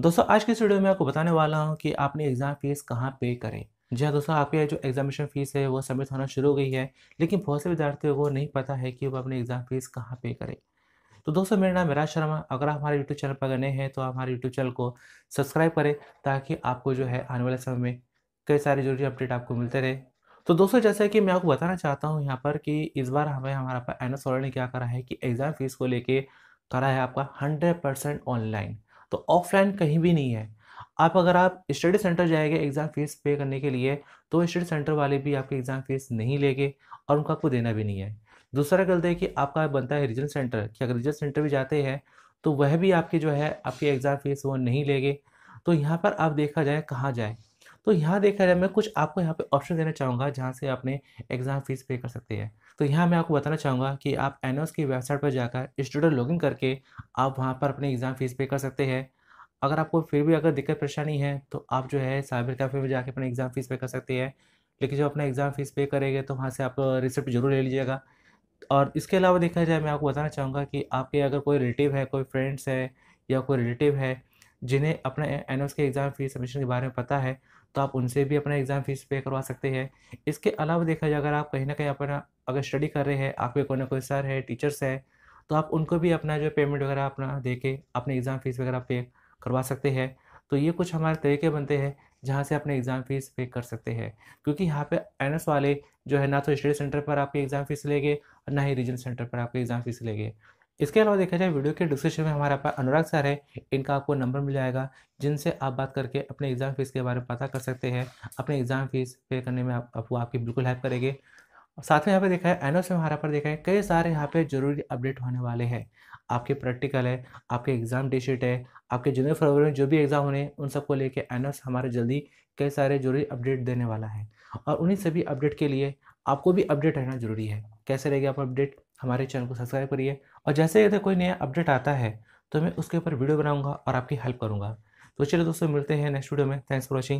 दोस्तों आज के इस वीडियो में आपको बताने वाला हूँ कि आपने एग्ज़ाम फीस कहाँ पे करें जी हाँ दोस्तों आपकी जो एग्जामिनेशन फ़ीस है वो सबमिट होना शुरू हो गई है लेकिन बहुत से विद्यार्थियों को नहीं पता है कि वो अपनी एग्ज़ाम फ़ीस कहाँ पे करें तो दोस्तों मेरा नाम मिराज शर्मा अगर आप हमारे यूट्यूब चैनल पर गए हैं तो आप हमारे यूट्यूब चैनल को सब्सक्राइब करें ताकि आपको जो है आने वाले समय में कई सारे जरूरी अपडेट आपको मिलते रहे तो दोस्तों जैसा कि मैं आपको बताना चाहता हूँ यहाँ पर कि इस बार हमें हमारा एन एस ने क्या करा है कि एग्ज़ाम फीस को लेके करा है आपका हंड्रेड परसेंट ऑनलाइन तो ऑफलाइन कहीं भी नहीं है आप अगर आप स्टडी सेंटर जाएंगे एग्ज़ाम फीस पे करने के लिए तो स्टडी सेंटर वाले भी आपके एग्ज़ाम फीस नहीं लेंगे और उनका कोई देना भी नहीं है दूसरा गलत है कि आपका बनता है रीजनल सेंटर कि अगर रीजनल सेंटर भी जाते हैं तो वह भी आपके जो है आपकी एग्ज़ाम फीस वो नहीं लेंगे तो यहाँ पर आप देखा जाए कहाँ जाए तो यहाँ देखा जाए मैं कुछ आपको यहाँ पे ऑप्शन देना चाहूँगा जहाँ से आपने एग्ज़ाम फीस पे कर सकते हैं तो यहाँ मैं आपको बताना चाहूँगा कि आप एनओस की वेबसाइट पर जाकर स्टूडेंट लॉगिन करके आप वहाँ पर अपने एग्ज़ाम फ़ीस पे कर सकते हैं अगर आपको फिर भी अगर दिक्कत परेशानी है तो आप जो है साइबर कैफे में जाकर अपने एग्ज़ाम फ़ीस पे कर सकते हैं लेकिन जब अपना एग्ज़ाम फ़ीस पे करेंगे तो वहाँ से आप रिसिप्ट जरूर ले लीजिएगा और इसके अलावा देखा जाए मैं आपको बताना चाहूँगा कि आपके अगर कोई रिलेटिव है कोई फ्रेंड्स है या कोई रिलेटिव है जिन्हें अपने एन के एग्ज़ाम फीस सबमिशन के बारे में पता है तो आप उनसे भी अपना एग्ज़ाम फीस पे करवा सकते हैं इसके अलावा देखा जाए अगर आप कहीं ना कहीं अपना अगर स्टडी कर रहे हैं आपके कोई ना कोई सर है टीचर्स हैं तो आप उनको भी अपना जो पेमेंट वगैरह अपना दे के अपने एग्ज़ाम फ़ीस वगैरह पे करवा सकते हैं तो ये कुछ हमारे तरीके बनते हैं जहाँ से अपने एग्ज़ाम फ़ीस पे कर सकते हैं क्योंकि यहाँ पे एन वाले जो है ना तो स्टडी सेंटर पर आपकी एग्ज़ाम फ़ीस लेंगे और ना ही रीजनल सेंटर पर आपके एग्ज़ाम फ़ीस लेंगे इसके अलावा देखा जाए वीडियो के डिस्क्रिप्शन में हमारे पास अनुराग सर है इनका आपको नंबर मिल जाएगा जिनसे आप बात करके अपने एग्ज़ाम फ़ीस के बारे में पता कर सकते हैं अपने एग्ज़ाम फ़ीस पे करने में आप, वो आपकी बिल्कुल हेल्प करेंगे साथ में यहाँ पे देखा है एनओ में हमारा पर देखा है कई सारे यहाँ पे जरूरी अपडेट होने वाले हैं आपके प्रैक्टिकल है आपके एग्ज़ाम डे शीट है आपके जूनियर फरवरी में जो भी एग्ज़ाम होने उन सबको लेके एनओस हमारे जल्दी कई सारे जरूरी अपडेट देने वाला है और उन्हीं सभी अपडेट के लिए आपको भी अपडेट रहना जरूरी है कैसे रहेगी आप अपडेट हमारे चैनल को सब्सक्राइब करिए और जैसे जैसे कोई नया अपडेट आता है तो मैं उसके ऊपर वीडियो बनाऊँगा और आपकी हेल्प करूँगा तो चलिए दोस्तों मिलते हैं नेक्स्ट वीडियो में थैंक्स फॉर वॉचिंग